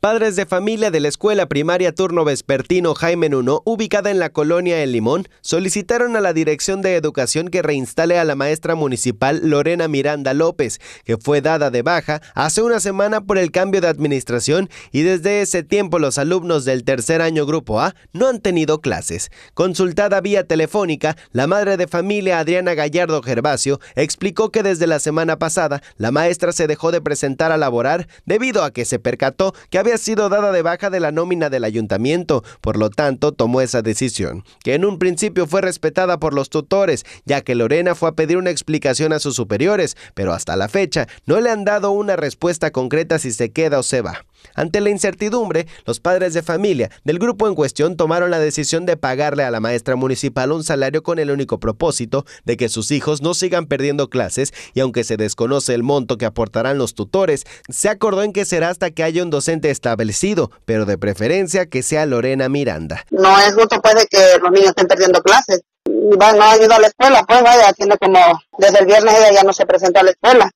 Padres de familia de la escuela primaria turno vespertino Jaime Nuno, ubicada en la colonia El Limón, solicitaron a la Dirección de Educación que reinstale a la maestra municipal Lorena Miranda López, que fue dada de baja hace una semana por el cambio de administración y desde ese tiempo los alumnos del tercer año Grupo A no han tenido clases. Consultada vía telefónica, la madre de familia Adriana Gallardo Gervasio explicó que desde la semana pasada la maestra se dejó de presentar a laborar debido a que se percató que había sido dada de baja de la nómina del ayuntamiento, por lo tanto tomó esa decisión, que en un principio fue respetada por los tutores, ya que Lorena fue a pedir una explicación a sus superiores, pero hasta la fecha no le han dado una respuesta concreta si se queda o se va. Ante la incertidumbre, los padres de familia del grupo en cuestión tomaron la decisión de pagarle a la maestra municipal un salario con el único propósito de que sus hijos no sigan perdiendo clases y aunque se desconoce el monto que aportarán los tutores, se acordó en que será hasta que haya un docente establecido, pero de preferencia que sea Lorena Miranda. No es justo puede que los niños estén perdiendo clases. no no ido a la escuela, pues vaya, tiene como desde el viernes ella ya no se presenta a la escuela.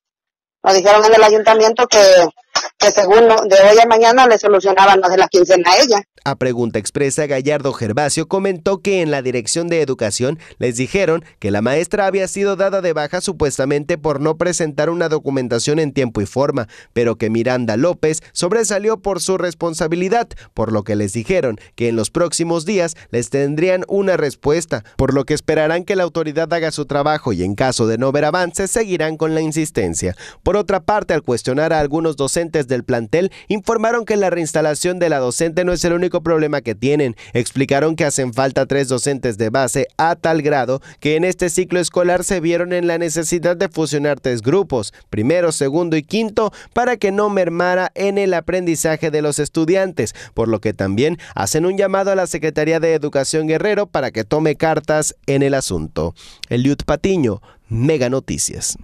Nos dijeron en el ayuntamiento que que según de hoy a mañana le solucionaban las de la quincena a ella. A pregunta expresa, Gallardo Gervasio comentó que en la Dirección de Educación les dijeron que la maestra había sido dada de baja supuestamente por no presentar una documentación en tiempo y forma, pero que Miranda López sobresalió por su responsabilidad, por lo que les dijeron que en los próximos días les tendrían una respuesta, por lo que esperarán que la autoridad haga su trabajo y en caso de no ver avances seguirán con la insistencia. Por otra parte, al cuestionar a algunos docentes de del plantel informaron que la reinstalación de la docente no es el único problema que tienen. Explicaron que hacen falta tres docentes de base a tal grado que en este ciclo escolar se vieron en la necesidad de fusionar tres grupos, primero, segundo y quinto, para que no mermara en el aprendizaje de los estudiantes, por lo que también hacen un llamado a la Secretaría de Educación Guerrero para que tome cartas en el asunto. Eliud Patiño, Mega Noticias.